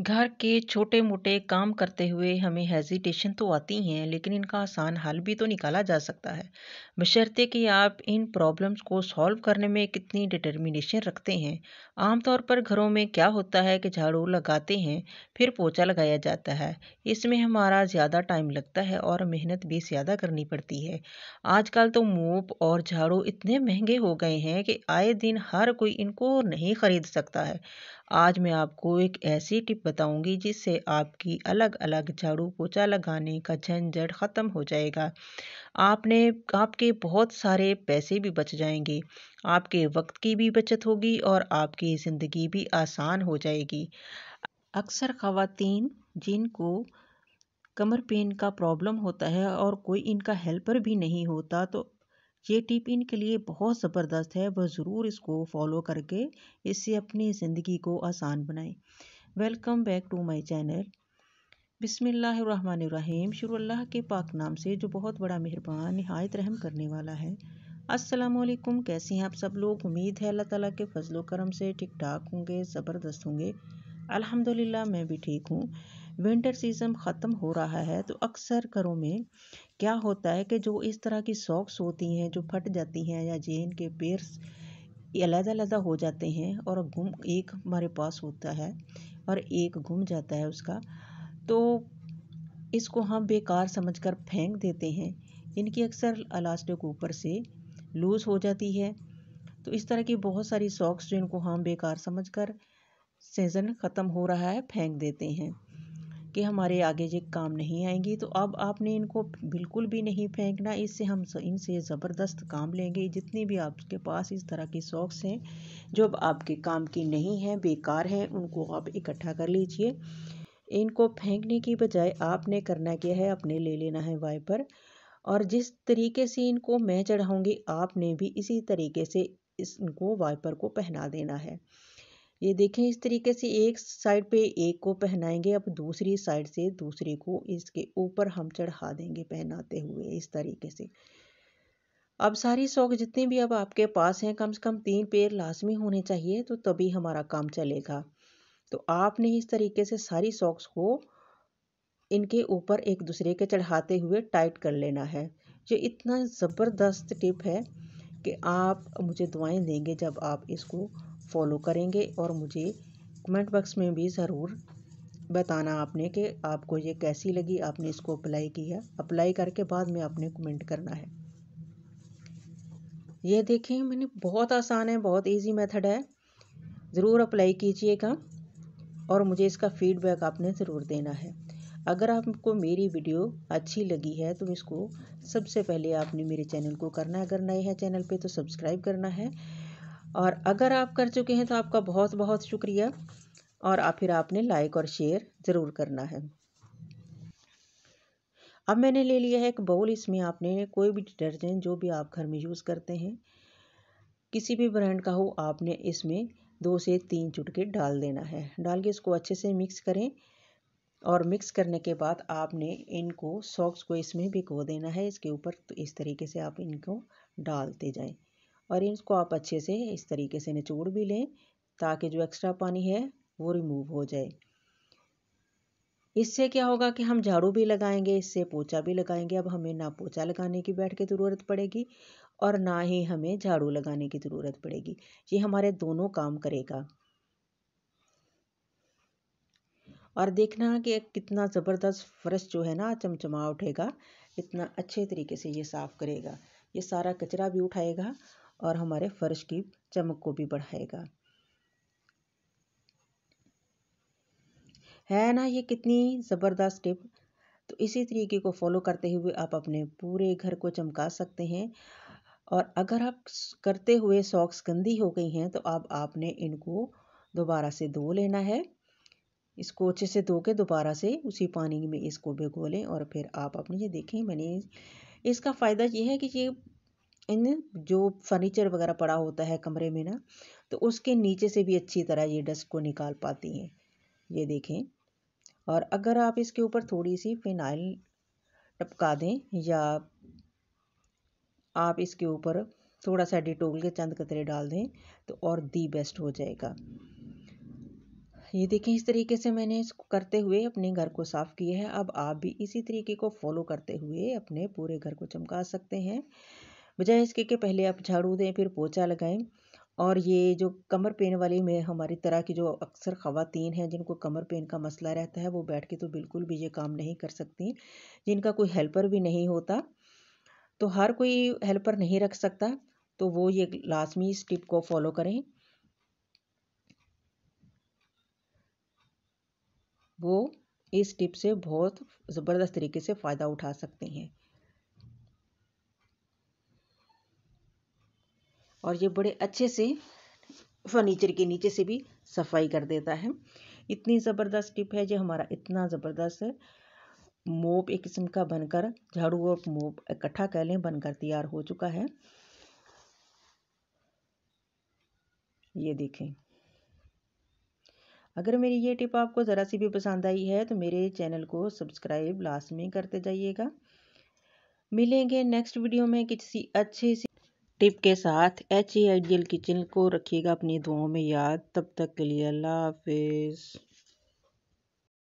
घर के छोटे मोटे काम करते हुए हमें हेजिटेशन तो आती हैं लेकिन इनका आसान हल भी तो निकाला जा सकता है बशर्ते कि आप इन प्रॉब्लम्स को सॉल्व करने में कितनी डिटर्मिनेशन रखते हैं आमतौर पर घरों में क्या होता है कि झाड़ू लगाते हैं फिर पोछा लगाया जाता है इसमें हमारा ज़्यादा टाइम लगता है और मेहनत भी ज़्यादा करनी पड़ती है आजकल तो मोप और झाड़ू इतने महंगे हो गए हैं कि आए दिन हर कोई इनको नहीं खरीद सकता है आज मैं आपको एक ऐसी टिप बताऊंगी जिससे आपकी अलग अलग झाड़ू पोछा लगाने का झंझट ख़त्म हो जाएगा आपने आपके बहुत सारे पैसे भी बच जाएंगे आपके वक्त की भी बचत होगी और आपकी ज़िंदगी भी आसान हो जाएगी अक्सर खातन जिनको कमर पेन का प्रॉब्लम होता है और कोई इनका हेल्पर भी नहीं होता तो ये टिप इनके लिए बहुत ज़बरदस्त है वह ज़रूर इसको फॉलो करके इससे अपनी ज़िंदगी को आसान बनाएं welcome back to my channel बिसमीम शुरू अल्लाह के पाक नाम से जो बहुत बड़ा मेहरबान नहायत रहम करने वाला है असलकुम कैसे हैं आप सब लोग उम्मीद है अल्लाह ताला के फजलोक्रम से ठीक ठाक होंगे ज़बरदस्त होंगे अल्हम्दुलिल्लाह मैं भी ठीक हूँ विंटर सीज़न ख़त्म हो रहा है तो अक्सर घरों में क्या होता है कि जो इस तरह की सॉक्स होती हैं जो फट जाती हैं या जे के पेयर्स अलहदा अलहदा हो जाते हैं और गुम एक हमारे पास होता है और एक गुम जाता है उसका तो इसको हम बेकार समझकर फेंक देते हैं इनकी अक्सर अलास्टिक ऊपर से लूज़ हो जाती है तो इस तरह की बहुत सारी सॉक्स जिनको हम बेकार समझकर सीज़न ख़त्म हो रहा है फेंक देते हैं कि हमारे आगे ये काम नहीं आएंगी तो अब आपने इनको बिल्कुल भी नहीं फेंकना इससे हम इनसे ज़बरदस्त काम लेंगे जितनी भी आपके पास इस तरह की सॉक्स हैं जो अब आपके काम की नहीं हैं बेकार हैं उनको आप इकट्ठा कर लीजिए इनको फेंकने की बजाय आपने करना क्या है अपने ले लेना है वाइपर और जिस तरीके से इनको मैं चढ़ाऊँगी आपने भी इसी तरीके से इस इनको वाइपर को पहना देना है ये देखें इस तरीके से एक साइड पे एक को पहनाएंगे अब दूसरी साइड से दूसरे को इसके ऊपर हम चढ़ा देंगे पहनाते हुए इस तरीके से अब सारी सौक जितने भी अब आपके पास हैं कम से कम तीन पेड़ लाजमी होने चाहिए तो तभी हमारा काम चलेगा तो आपने इस तरीके से सारी सॉक्स को इनके ऊपर एक दूसरे के चढ़ाते हुए टाइट कर लेना है ये इतना ज़बरदस्त टिप है कि आप मुझे दुआएं देंगे जब आप इसको फॉलो करेंगे और मुझे कमेंट बॉक्स में भी ज़रूर बताना आपने कि आपको ये कैसी लगी आपने इसको अप्लाई किया अप्लाई करके बाद में आपने कमेंट करना है ये देखें मैंने बहुत आसान है बहुत इजी मेथड है ज़रूर अप्लाई कीजिएगा और मुझे इसका फीडबैक आपने ज़रूर देना है अगर आपको मेरी वीडियो अच्छी लगी है तो इसको सबसे पहले आपने मेरे चैनल को करना है अगर नए हैं चैनल पे तो सब्सक्राइब करना है और अगर आप कर चुके हैं तो आपका बहुत बहुत शुक्रिया और आप फिर आपने लाइक और शेयर ज़रूर करना है अब मैंने ले लिया है एक बाउल इसमें आपने कोई भी डिटर्जेंट जो भी आप घर में यूज़ करते हैं किसी भी ब्रांड का हो आपने इसमें दो से तीन चुटके डाल देना है डाल के इसको अच्छे से मिक्स करें और मिक्स करने के बाद आपने इनको सॉक्स को इसमें भिगो देना है इसके ऊपर तो इस तरीके से आप इनको डालते जाएं और इसको आप अच्छे से इस तरीके से निचोड़ भी लें ताकि जो एक्स्ट्रा पानी है वो रिमूव हो जाए इससे क्या होगा कि हम झाड़ू भी लगाएंगे इससे पोछा भी लगाएंगे अब हमें ना पोछा लगाने की बैठ के ज़रूरत पड़ेगी और ना ही हमें झाड़ू लगाने की ज़रूरत पड़ेगी ये हमारे दोनों काम करेगा और देखना कि कितना ज़बरदस्त फ़र्श जो है ना चमचमा उठेगा इतना अच्छे तरीके से ये साफ़ करेगा ये सारा कचरा भी उठाएगा और हमारे फ़र्श की चमक को भी बढ़ाएगा है ना ये कितनी ज़बरदस्त टिप तो इसी तरीके को फॉलो करते हुए आप अपने पूरे घर को चमका सकते हैं और अगर आप करते हुए सॉक्स गंदी हो गई हैं तो अब आपने इनको दोबारा से धो लेना है इसको अच्छे से धो के दोबारा से उसी पानी में इसको भिगो लें और फिर आप अपने ये देखें मैंने इसका फ़ायदा ये है कि ये इन जो फर्नीचर वगैरह पड़ा होता है कमरे में ना तो उसके नीचे से भी अच्छी तरह ये डस्ट को निकाल पाती हैं ये देखें और अगर आप इसके ऊपर थोड़ी सी फिनाइल टपका दें या आप इसके ऊपर थोड़ा सा डिटोल के चंद कतरे डाल दें तो और दी बेस्ट हो जाएगा ये देखें इस तरीके से मैंने इसको करते हुए अपने घर को साफ़ किया है अब आप भी इसी तरीके को फॉलो करते हुए अपने पूरे घर को चमका सकते हैं बजाय इसके कि पहले आप झाड़ू दें फिर पोछा लगाएं और ये जो कमर पेन वाली में हमारी तरह की जो अक्सर ख़वातीन हैं जिनको कमर पेन का मसला रहता है वो बैठ के तो बिल्कुल भी ये काम नहीं कर सकती जिनका कोई हेल्पर भी नहीं होता तो हर कोई हेल्पर नहीं रख सकता तो वो ये लाजमी इस टिप को फॉलो करें वो इस टिप से बहुत ज़बरदस्त तरीके से फ़ायदा उठा सकते हैं और ये बड़े अच्छे से फर्नीचर के नीचे से भी सफाई कर देता है इतनी ज़बरदस्त टिप है जो हमारा इतना ज़बरदस्त मोप एक किस्म का बनकर झाड़ू और मोप इकट्ठा कर लें बनकर तैयार हो चुका है ये देखें अगर मेरी ये टिप आपको ज़रा सी भी पसंद आई है तो मेरे चैनल को सब्सक्राइब लास्ट में करते जाइएगा मिलेंगे नेक्स्ट वीडियो में किसी अच्छे से टिप के साथ एच ई आइडियल किचन को रखिएगा अपनी दुआओं में याद तब तक के लिए अल्लाह हाफिज़